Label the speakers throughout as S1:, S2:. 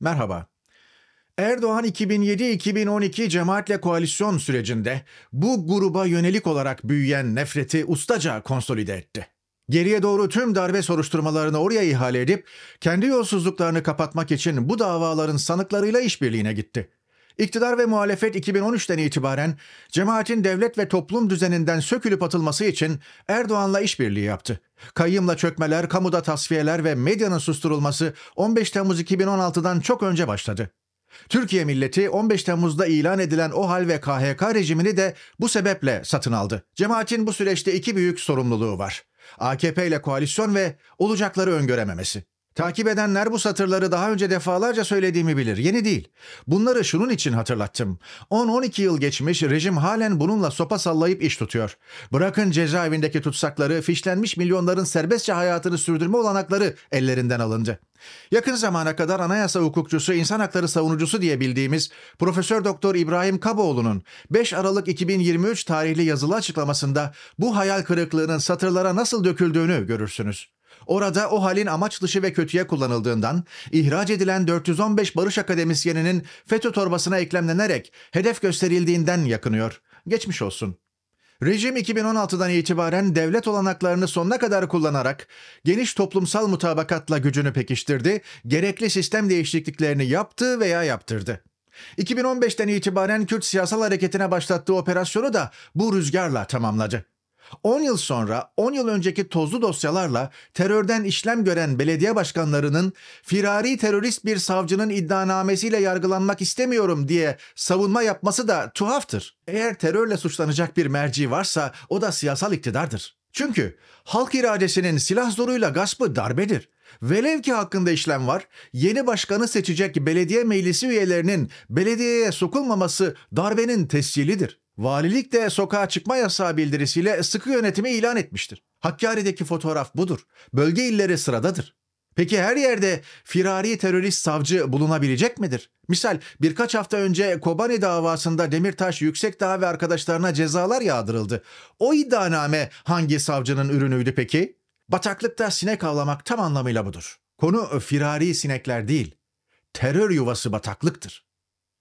S1: Merhaba. Erdoğan 2007-2012 cemaatle koalisyon sürecinde bu gruba yönelik olarak büyüyen nefreti ustaca konsolide etti. Geriye doğru tüm darbe soruşturmalarını oraya ihale edip kendi yolsuzluklarını kapatmak için bu davaların sanıklarıyla işbirliğine gitti. İktidar ve muhalefet 2013'ten itibaren cemaatin devlet ve toplum düzeninden sökülüp atılması için Erdoğan'la işbirliği yaptı. Kayyımla çökmeler, kamuda tasfiyeler ve medyanın susturulması 15 Temmuz 2016'dan çok önce başladı. Türkiye milleti 15 Temmuz'da ilan edilen OHAL ve KHK rejimini de bu sebeple satın aldı. Cemaatin bu süreçte iki büyük sorumluluğu var. AKP ile koalisyon ve olacakları öngörememesi. Takip edenler bu satırları daha önce defalarca söylediğimi bilir. Yeni değil. Bunları şunun için hatırlattım. 10-12 yıl geçmiş rejim halen bununla sopa sallayıp iş tutuyor. Bırakın cezaevindeki tutsakları, fişlenmiş milyonların serbestçe hayatını sürdürme olanakları ellerinden alındı. Yakın zamana kadar anayasa hukukçusu, insan hakları savunucusu diye bildiğimiz Profesör Doktor İbrahim Kaboğlu'nun 5 Aralık 2023 tarihli yazılı açıklamasında bu hayal kırıklığının satırlara nasıl döküldüğünü görürsünüz. Orada o halin amaç dışı ve kötüye kullanıldığından, ihraç edilen 415 barış akademisyeninin FETÖ torbasına eklemlenerek hedef gösterildiğinden yakınıyor. Geçmiş olsun. Rejim 2016'dan itibaren devlet olanaklarını sonuna kadar kullanarak geniş toplumsal mutabakatla gücünü pekiştirdi, gerekli sistem değişikliklerini yaptı veya yaptırdı. 2015'ten itibaren Kürt siyasal hareketine başlattığı operasyonu da bu rüzgarla tamamladı. 10 yıl sonra 10 yıl önceki tozlu dosyalarla terörden işlem gören belediye başkanlarının firari terörist bir savcının iddianamesiyle yargılanmak istemiyorum diye savunma yapması da tuhaftır. Eğer terörle suçlanacak bir merci varsa o da siyasal iktidardır. Çünkü halk iradesinin silah zoruyla gaspı darbedir. Velev ki hakkında işlem var, yeni başkanı seçecek belediye meclisi üyelerinin belediyeye sokulmaması darbenin tescilidir. Valilik de sokağa çıkma yasağı bildirisiyle sıkı yönetimi ilan etmiştir. Hakkari'deki fotoğraf budur. Bölge illeri sıradadır. Peki her yerde firari terörist savcı bulunabilecek midir? Misal birkaç hafta önce Kobani davasında Demirtaş Yüksekdağ ve arkadaşlarına cezalar yağdırıldı. O iddianame hangi savcının ürünüydü peki? Bataklıkta sinek avlamak tam anlamıyla budur. Konu firari sinekler değil, terör yuvası bataklıktır.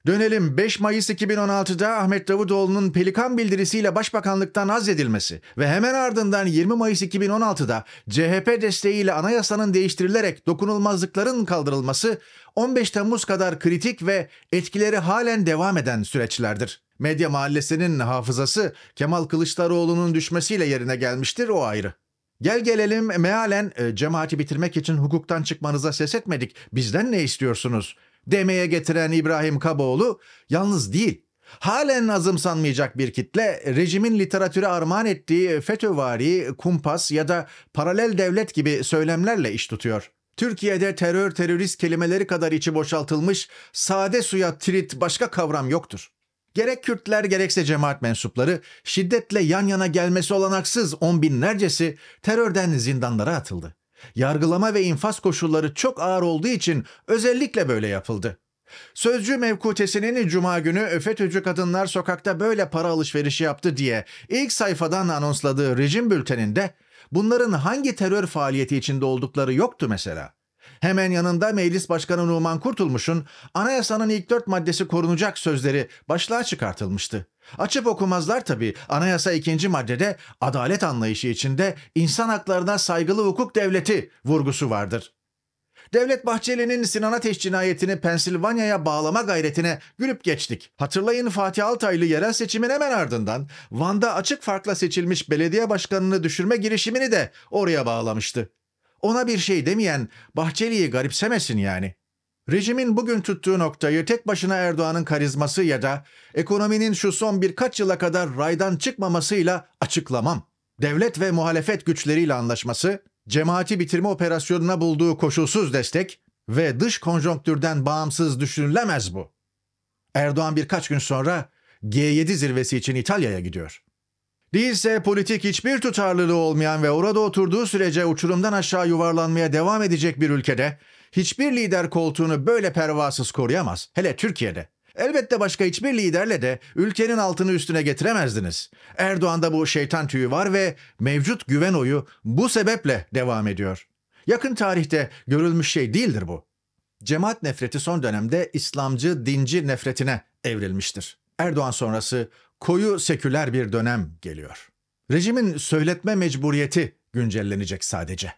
S1: Dönelim 5 Mayıs 2016'da Ahmet Davutoğlu'nun Pelikan bildirisiyle başbakanlıktan azledilmesi ve hemen ardından 20 Mayıs 2016'da CHP desteğiyle anayasanın değiştirilerek dokunulmazlıkların kaldırılması 15 Temmuz kadar kritik ve etkileri halen devam eden süreçlerdir. Medya mahallesinin hafızası Kemal Kılıçdaroğlu'nun düşmesiyle yerine gelmiştir o ayrı. Gel gelelim mealen e, cemaati bitirmek için hukuktan çıkmanıza ses etmedik. Bizden ne istiyorsunuz? demeye getiren İbrahim Kaboğlu yalnız değil, halen azımsanmayacak bir kitle rejimin literatüre armağan ettiği FETÖ'vari, kumpas ya da paralel devlet gibi söylemlerle iş tutuyor. Türkiye'de terör terörist kelimeleri kadar içi boşaltılmış sade suya trit başka kavram yoktur. Gerek Kürtler gerekse cemaat mensupları şiddetle yan yana gelmesi olanaksız on binlercesi terörden zindanlara atıldı. Yargılama ve infaz koşulları çok ağır olduğu için özellikle böyle yapıldı. Sözcü mevkutesinin cuma günü öfetücü kadınlar sokakta böyle para alışverişi yaptı diye ilk sayfadan anonsladığı rejim bülteninde bunların hangi terör faaliyeti içinde oldukları yoktu mesela. Hemen yanında Meclis Başkanı Numan Kurtulmuş'un anayasanın ilk dört maddesi korunacak sözleri başlığa çıkartılmıştı. Açıp okumazlar tabii. Anayasa ikinci maddede adalet anlayışı içinde insan haklarına saygılı hukuk devleti vurgusu vardır. Devlet Bahçeli'nin Sinan Ateş cinayetini Pensilvanya'ya bağlama gayretine gülüp geçtik. Hatırlayın Fatih Altaylı yerel seçimin hemen ardından Van'da açık farkla seçilmiş belediye başkanını düşürme girişimini de oraya bağlamıştı. Ona bir şey demeyen Bahçeli'yi garipsemesin yani. Rejimin bugün tuttuğu noktayı tek başına Erdoğan'ın karizması ya da ekonominin şu son birkaç yıla kadar raydan çıkmamasıyla açıklamam. Devlet ve muhalefet güçleriyle anlaşması, cemaati bitirme operasyonuna bulduğu koşulsuz destek ve dış konjonktürden bağımsız düşünülemez bu. Erdoğan birkaç gün sonra G7 zirvesi için İtalya'ya gidiyor. Değilse politik hiçbir tutarlılığı olmayan ve orada oturduğu sürece uçurumdan aşağı yuvarlanmaya devam edecek bir ülkede hiçbir lider koltuğunu böyle pervasız koruyamaz. Hele Türkiye'de. Elbette başka hiçbir liderle de ülkenin altını üstüne getiremezdiniz. Erdoğan'da bu şeytan tüyü var ve mevcut güven oyu bu sebeple devam ediyor. Yakın tarihte görülmüş şey değildir bu. Cemaat nefreti son dönemde İslamcı, dinci nefretine evrilmiştir. Erdoğan sonrası koyu seküler bir dönem geliyor. Rejimin söyletme mecburiyeti güncellenecek sadece.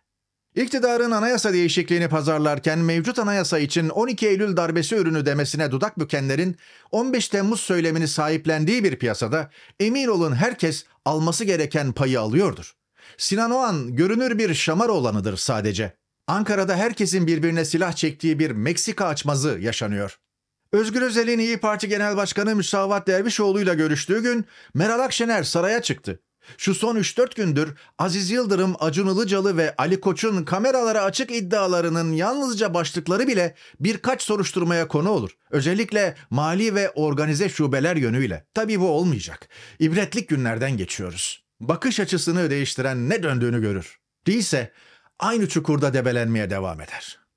S1: İktidarın anayasa değişikliğini pazarlarken mevcut anayasa için 12 Eylül darbesi ürünü demesine dudak bükenlerin 15 Temmuz söylemini sahiplendiği bir piyasada emin olun herkes alması gereken payı alıyordur. Sinan Oğan görünür bir şamar olanıdır sadece. Ankara'da herkesin birbirine silah çektiği bir Meksika açmazı yaşanıyor. Özgür Özel'in İyi Parti Genel Başkanı Müsavat Dervişoğlu ile görüştüğü gün Meral Akşener saraya çıktı. Şu son 3-4 gündür Aziz Yıldırım, Acun Ilıcalı ve Ali Koç'un kameralara açık iddialarının yalnızca başlıkları bile birkaç soruşturmaya konu olur. Özellikle mali ve organize şubeler yönüyle. Tabii bu olmayacak. İbretlik günlerden geçiyoruz. Bakış açısını değiştiren ne döndüğünü görür. Değilse aynı çukurda debelenmeye devam eder.